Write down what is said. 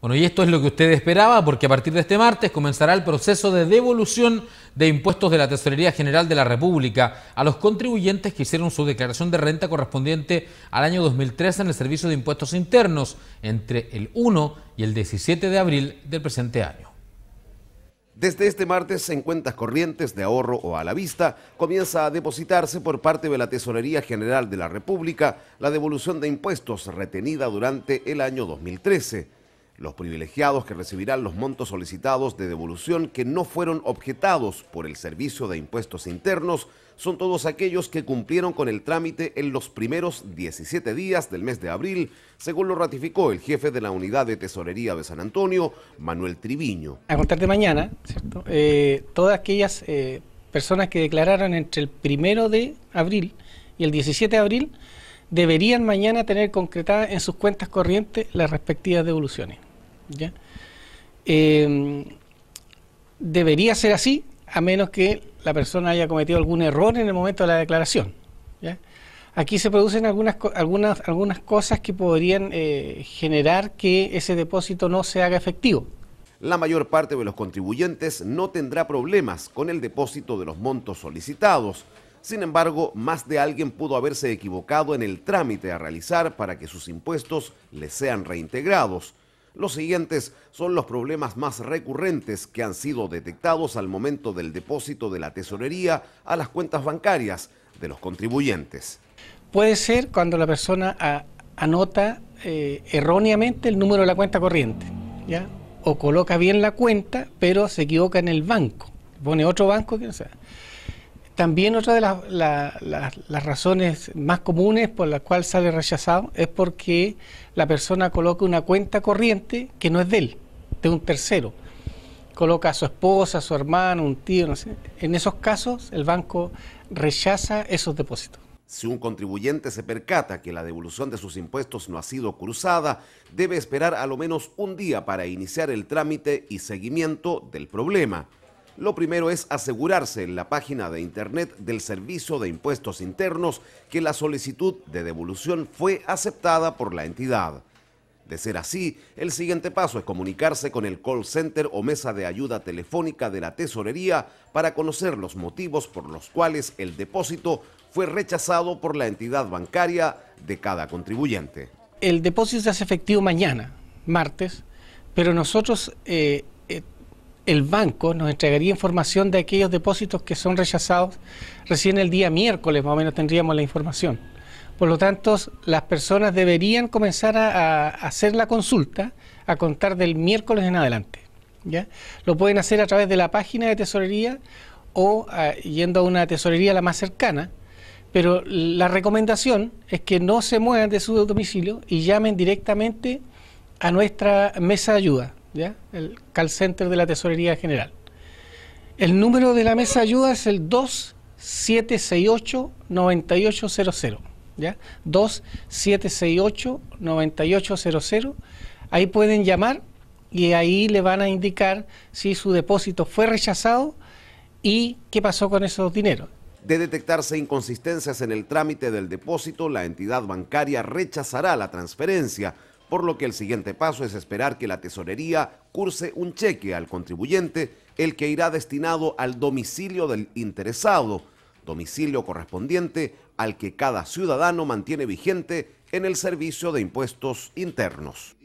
Bueno, y esto es lo que usted esperaba porque a partir de este martes comenzará el proceso de devolución de impuestos de la Tesorería General de la República a los contribuyentes que hicieron su declaración de renta correspondiente al año 2013 en el Servicio de Impuestos Internos entre el 1 y el 17 de abril del presente año. Desde este martes en cuentas corrientes de ahorro o a la vista comienza a depositarse por parte de la Tesorería General de la República la devolución de impuestos retenida durante el año 2013 los privilegiados que recibirán los montos solicitados de devolución que no fueron objetados por el Servicio de Impuestos Internos son todos aquellos que cumplieron con el trámite en los primeros 17 días del mes de abril, según lo ratificó el jefe de la Unidad de Tesorería de San Antonio, Manuel Triviño. A contar de mañana, eh, todas aquellas eh, personas que declararon entre el primero de abril y el 17 de abril deberían mañana tener concretadas en sus cuentas corrientes las respectivas devoluciones. Em, debería ser así, a menos que la persona haya cometido algún error en el momento de la declaración. Aquí se producen algunas, algunas, algunas cosas que podrían eh, generar que ese depósito no se haga efectivo. La mayor parte de los contribuyentes no tendrá problemas con el depósito de los montos solicitados. Sin embargo, más de alguien pudo haberse equivocado en el trámite a realizar para que sus impuestos le sean reintegrados. Los siguientes son los problemas más recurrentes que han sido detectados al momento del depósito de la tesorería a las cuentas bancarias de los contribuyentes. Puede ser cuando la persona ah, anota eh, erróneamente el número de la cuenta corriente, ¿ya? O coloca bien la cuenta, pero se equivoca en el banco, pone otro banco, que sabe. También otra de las, razones más comunes por las cuales sale rechazado es porque la persona coloca una cuenta corriente que no es de él, de un tercero. Coloca a su esposa, a su hermano, un tío, no sé. En esos casos el banco rechaza esos depósitos. Si un contribuyente se percata que la devolución de sus impuestos no ha sido cruzada, debe esperar a lo menos un día para iniciar el trámite y seguimiento del problema. Lo primero es asegurarse en la página de Internet del Servicio de Impuestos Internos que la solicitud de devolución fue aceptada por la entidad. De ser así, el siguiente paso es comunicarse con el call center o mesa de ayuda telefónica de la tesorería para conocer los motivos por los cuales el depósito fue rechazado por la entidad bancaria de cada contribuyente. El depósito se hace efectivo mañana, martes, pero nosotros eh, el banco nos entregaría información de aquellos depósitos que son rechazados. Recién el día miércoles más o menos tendríamos la información. Por lo tanto, las personas deberían comenzar a, hacer la consulta a contar del miércoles en adelante. ¿ya? Lo pueden hacer a través de la página de tesorería o ah, yendo a una tesorería la más cercana, pero la recomendación es que no se muevan de su domicilio y llamen directamente a nuestra mesa de ayuda el call center de la Tesorería General. El número de la mesa ayuda es el 2768-9800. ¿ya? 2768-9800. Ahí pueden llamar y ahí le van a indicar si su depósito fue rechazado y qué pasó con esos dineros. De detectarse inconsistencias en el trámite del depósito, la entidad bancaria rechazará la transferencia por lo que el siguiente paso es esperar que la tesorería curse un cheque al contribuyente, el que irá destinado al domicilio del interesado, domicilio correspondiente al que cada ciudadano mantiene vigente en el servicio de impuestos internos.